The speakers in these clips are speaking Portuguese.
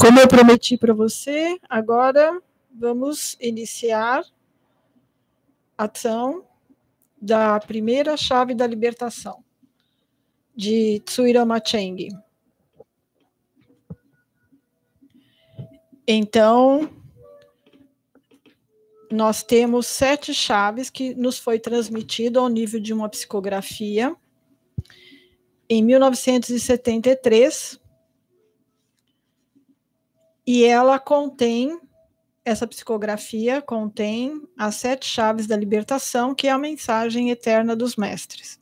Como eu prometi para você, agora vamos iniciar a ação da primeira chave da libertação de Tsuirama Cheng. Então, nós temos sete chaves que nos foi transmitido ao nível de uma psicografia em 1973. E ela contém essa psicografia contém as sete chaves da libertação, que é a mensagem eterna dos mestres.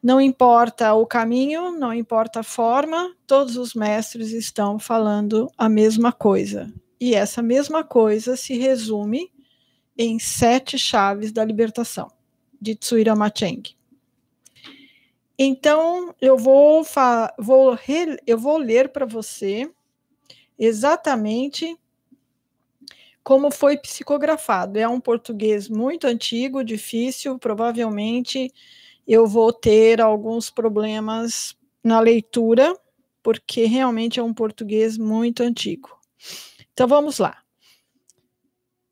Não importa o caminho, não importa a forma, todos os mestres estão falando a mesma coisa, e essa mesma coisa se resume em Sete Chaves da Libertação, de Tsuira Macheng. Então, eu vou, vou eu vou ler para você exatamente como foi psicografado. É um português muito antigo, difícil, provavelmente eu vou ter alguns problemas na leitura, porque realmente é um português muito antigo. Então vamos lá.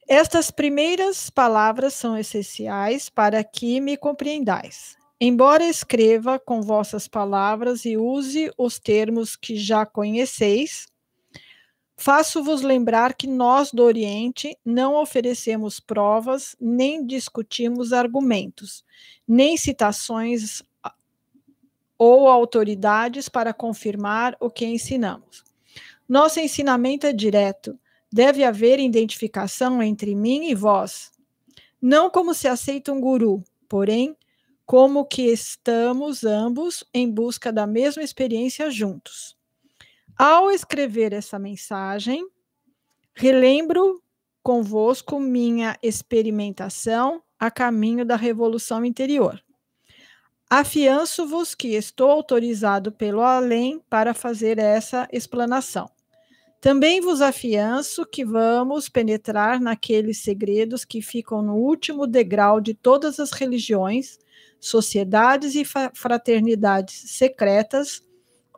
Estas primeiras palavras são essenciais para que me compreendais. Embora escreva com vossas palavras e use os termos que já conheceis, faço-vos lembrar que nós do Oriente não oferecemos provas, nem discutimos argumentos, nem citações ou autoridades para confirmar o que ensinamos. Nosso ensinamento é direto. Deve haver identificação entre mim e vós. Não como se aceita um guru, porém, como que estamos ambos em busca da mesma experiência juntos. Ao escrever essa mensagem, relembro convosco minha experimentação a caminho da revolução interior. Afianço-vos que estou autorizado pelo além para fazer essa explanação. Também vos afianço que vamos penetrar naqueles segredos que ficam no último degrau de todas as religiões, sociedades e fraternidades secretas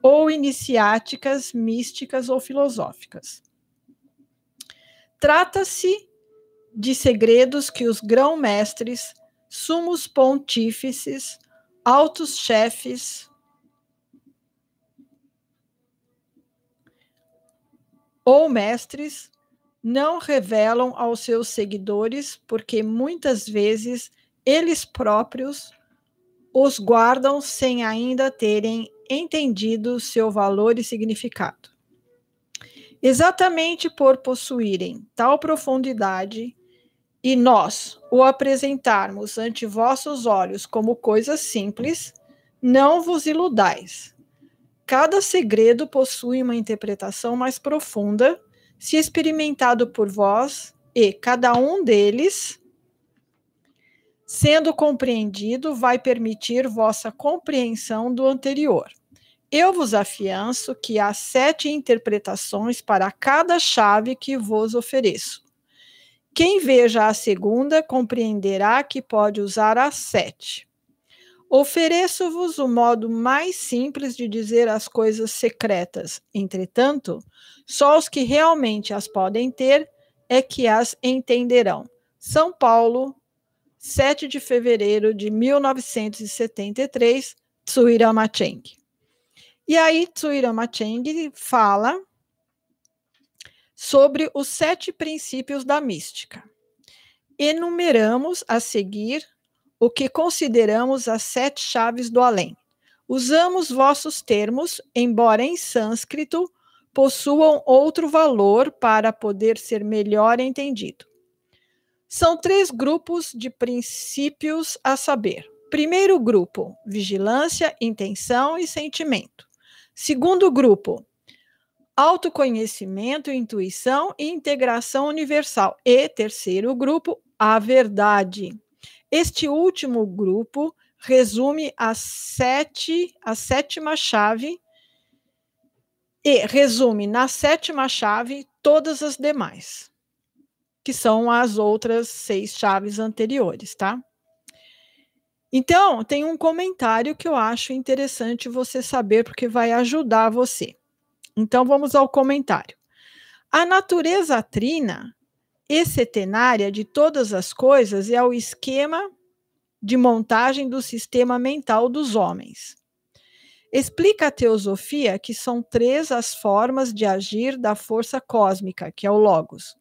ou iniciáticas, místicas ou filosóficas. Trata-se de segredos que os grão-mestres, sumos pontífices, altos chefes, ou mestres não revelam aos seus seguidores, porque muitas vezes eles próprios os guardam sem ainda terem entendido seu valor e significado. Exatamente por possuírem tal profundidade e nós o apresentarmos ante vossos olhos como coisa simples, não vos iludais. Cada segredo possui uma interpretação mais profunda, se experimentado por vós, e cada um deles, sendo compreendido, vai permitir vossa compreensão do anterior. Eu vos afianço que há sete interpretações para cada chave que vos ofereço. Quem veja a segunda compreenderá que pode usar as sete. Ofereço-vos o modo mais simples de dizer as coisas secretas. Entretanto, só os que realmente as podem ter é que as entenderão. São Paulo, 7 de fevereiro de 1973, Tsuirama Cheng. E aí Tsuirama Cheng fala sobre os sete princípios da mística. Enumeramos a seguir o que consideramos as sete chaves do além. Usamos vossos termos, embora em sânscrito possuam outro valor para poder ser melhor entendido. São três grupos de princípios a saber. Primeiro grupo, vigilância, intenção e sentimento. Segundo grupo, autoconhecimento, intuição e integração universal. E terceiro grupo, a verdade. Este último grupo resume a, sete, a sétima chave e resume na sétima chave todas as demais, que são as outras seis chaves anteriores, tá? Então, tem um comentário que eu acho interessante você saber, porque vai ajudar você. Então, vamos ao comentário. A natureza trina excetenária de todas as coisas é o esquema de montagem do sistema mental dos homens. Explica a teosofia que são três as formas de agir da força cósmica, que é o Logos,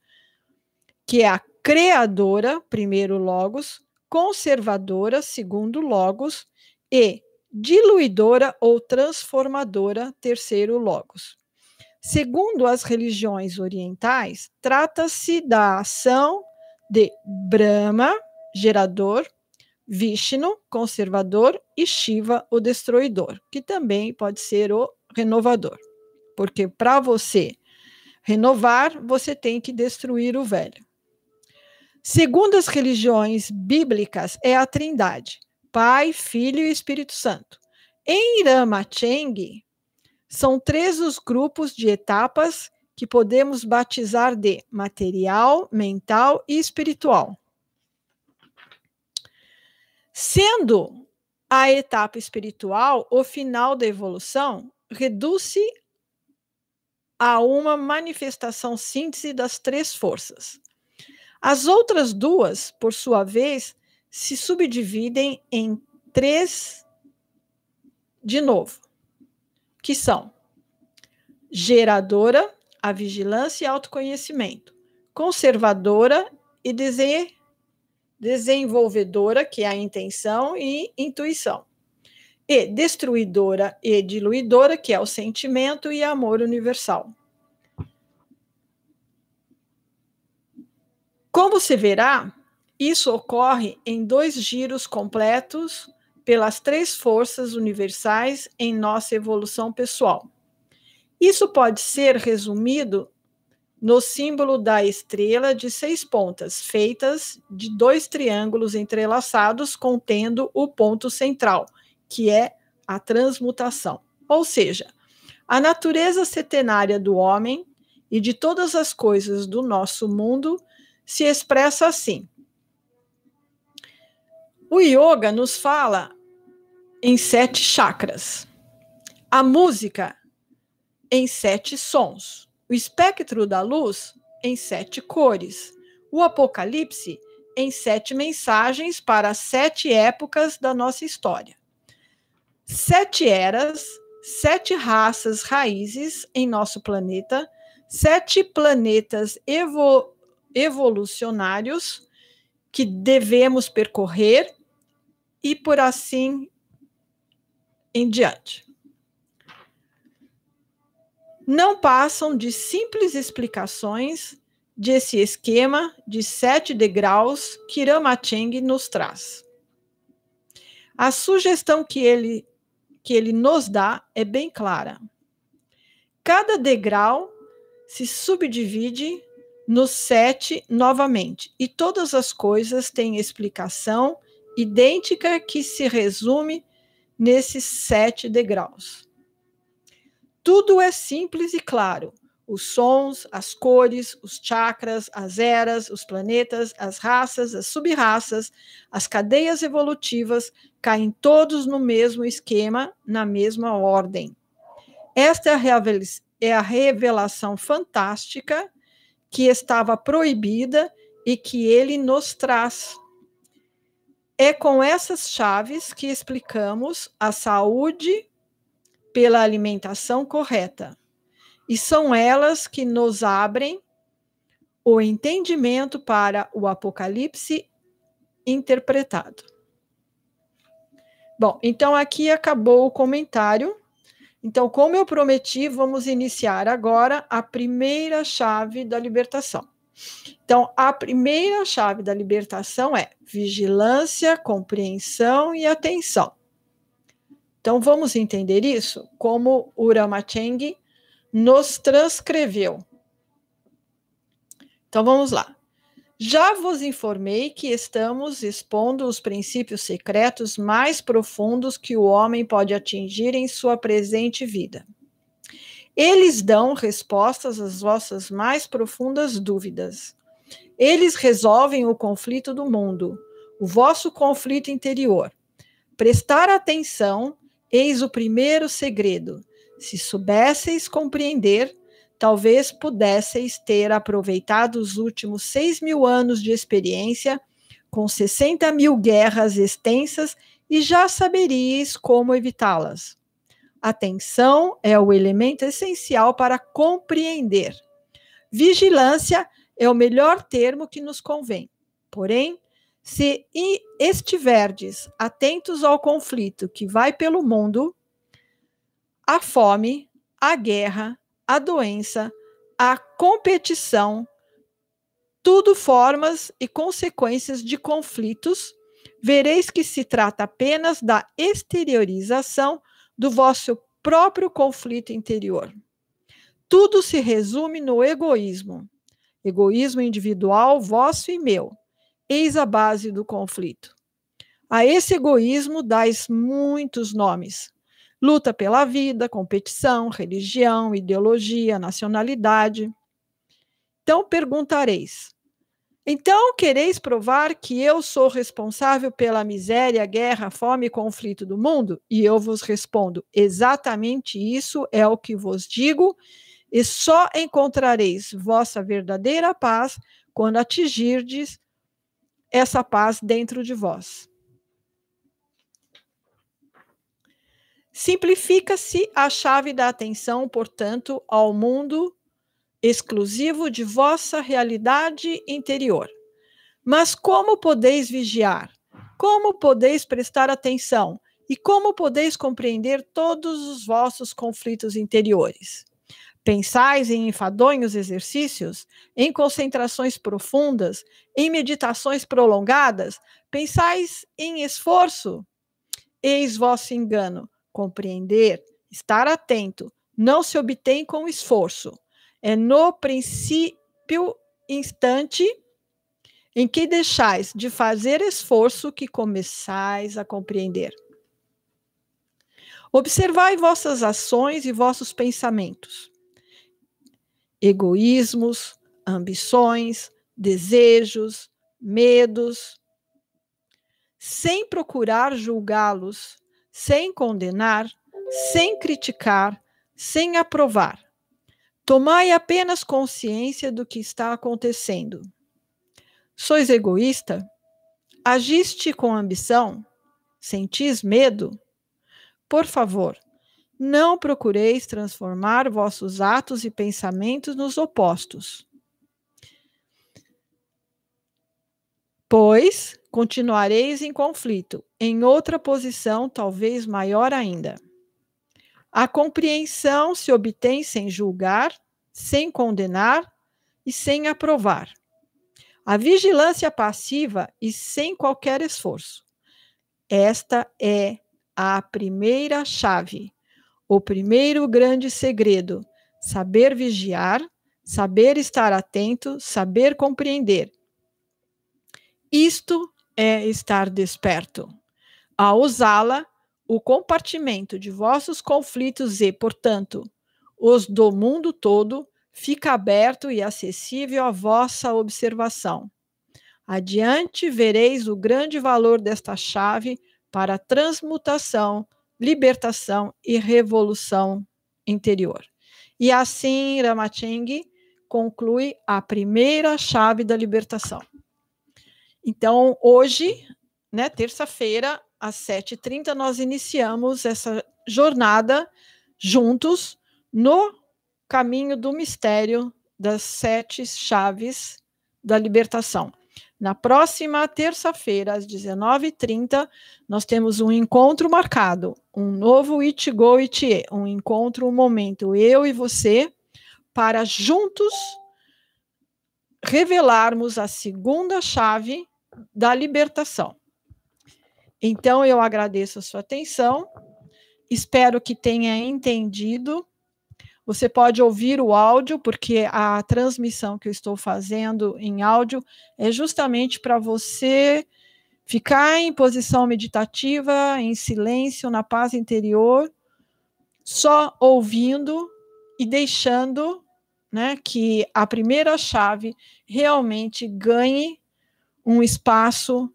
que é a criadora, primeiro Logos, conservadora, segundo Logos, e diluidora ou transformadora, terceiro Logos. Segundo as religiões orientais, trata-se da ação de Brahma, gerador, Vishnu, conservador, e Shiva, o destruidor, que também pode ser o renovador. Porque para você renovar, você tem que destruir o velho. Segundo as religiões bíblicas, é a Trindade: Pai, Filho e Espírito Santo. Em Irama são três os grupos de etapas que podemos batizar de material, mental e espiritual. Sendo a etapa espiritual o final da evolução, reduz-se a uma manifestação síntese das três forças. As outras duas, por sua vez, se subdividem em três de novo que são geradora, a vigilância e autoconhecimento, conservadora e dizer desenvolvedora, que é a intenção e intuição, e destruidora e diluidora, que é o sentimento e amor universal. Como se verá, isso ocorre em dois giros completos pelas três forças universais em nossa evolução pessoal. Isso pode ser resumido no símbolo da estrela de seis pontas, feitas de dois triângulos entrelaçados contendo o ponto central, que é a transmutação. Ou seja, a natureza setenária do homem e de todas as coisas do nosso mundo se expressa assim. O yoga nos fala em sete chakras. A música em sete sons. O espectro da luz em sete cores. O Apocalipse em sete mensagens para sete épocas da nossa história. Sete eras, sete raças raízes em nosso planeta, sete planetas evo evolucionários que devemos percorrer e por assim em diante. Não passam de simples explicações desse esquema de sete degraus que Rama nos traz. A sugestão que ele, que ele nos dá é bem clara. Cada degrau se subdivide nos sete novamente, e todas as coisas têm explicação idêntica que se resume nesses sete degraus. Tudo é simples e claro. Os sons, as cores, os chakras, as eras, os planetas, as raças, as subraças, as cadeias evolutivas caem todos no mesmo esquema, na mesma ordem. Esta é a é revelação fantástica que estava proibida e que ele nos traz é com essas chaves que explicamos a saúde pela alimentação correta. E são elas que nos abrem o entendimento para o Apocalipse interpretado. Bom, então aqui acabou o comentário. Então, como eu prometi, vamos iniciar agora a primeira chave da libertação. Então, a primeira chave da libertação é vigilância, compreensão e atenção. Então, vamos entender isso como o Ramacheng nos transcreveu. Então, vamos lá. Já vos informei que estamos expondo os princípios secretos mais profundos que o homem pode atingir em sua presente vida. Eles dão respostas às vossas mais profundas dúvidas. Eles resolvem o conflito do mundo, o vosso conflito interior. Prestar atenção, eis o primeiro segredo. Se soubesseis compreender, talvez pudesseis ter aproveitado os últimos seis mil anos de experiência, com 60 mil guerras extensas, e já saberíeis como evitá-las. Atenção é o elemento essencial para compreender. Vigilância é o melhor termo que nos convém. Porém, se estiverdes atentos ao conflito que vai pelo mundo, a fome, a guerra, a doença, a competição, tudo formas e consequências de conflitos, vereis que se trata apenas da exteriorização do vosso próprio conflito interior. Tudo se resume no egoísmo. Egoísmo individual, vosso e meu. Eis a base do conflito. A esse egoísmo dais muitos nomes: luta pela vida, competição, religião, ideologia, nacionalidade. Então perguntareis: então, quereis provar que eu sou responsável pela miséria, guerra, fome e conflito do mundo? E eu vos respondo: exatamente isso é o que vos digo, e só encontrareis vossa verdadeira paz quando atingirdes essa paz dentro de vós. Simplifica-se a chave da atenção, portanto, ao mundo exclusivo de vossa realidade interior. Mas como podeis vigiar? Como podeis prestar atenção? E como podeis compreender todos os vossos conflitos interiores? Pensais em enfadonhos exercícios, em concentrações profundas, em meditações prolongadas? Pensais em esforço? Eis vosso engano. Compreender, estar atento, não se obtém com esforço é no princípio instante em que deixais de fazer esforço que começais a compreender. Observai vossas ações e vossos pensamentos. Egoísmos, ambições, desejos, medos, sem procurar julgá-los, sem condenar, sem criticar, sem aprovar Tomai apenas consciência do que está acontecendo. Sois egoísta? Agiste com ambição? Sentis medo? Por favor, não procureis transformar vossos atos e pensamentos nos opostos. Pois continuareis em conflito, em outra posição talvez maior ainda. A compreensão se obtém sem julgar, sem condenar e sem aprovar. A vigilância passiva e sem qualquer esforço. Esta é a primeira chave, o primeiro grande segredo: saber vigiar, saber estar atento, saber compreender. Isto é estar desperto. Ao usá-la, o compartimento de vossos conflitos e, portanto, os do mundo todo, fica aberto e acessível à vossa observação. Adiante vereis o grande valor desta chave para transmutação, libertação e revolução interior. E assim Ramacheng conclui a primeira chave da libertação. Então, hoje, né, terça-feira, às 7h30, nós iniciamos essa jornada juntos no caminho do mistério das sete chaves da libertação. Na próxima terça-feira, às 19h30, nós temos um encontro marcado, um novo It Go It um encontro, um momento, eu e você, para juntos revelarmos a segunda chave da libertação. Então, eu agradeço a sua atenção, espero que tenha entendido. Você pode ouvir o áudio, porque a transmissão que eu estou fazendo em áudio é justamente para você ficar em posição meditativa, em silêncio, na paz interior, só ouvindo e deixando né, que a primeira chave realmente ganhe um espaço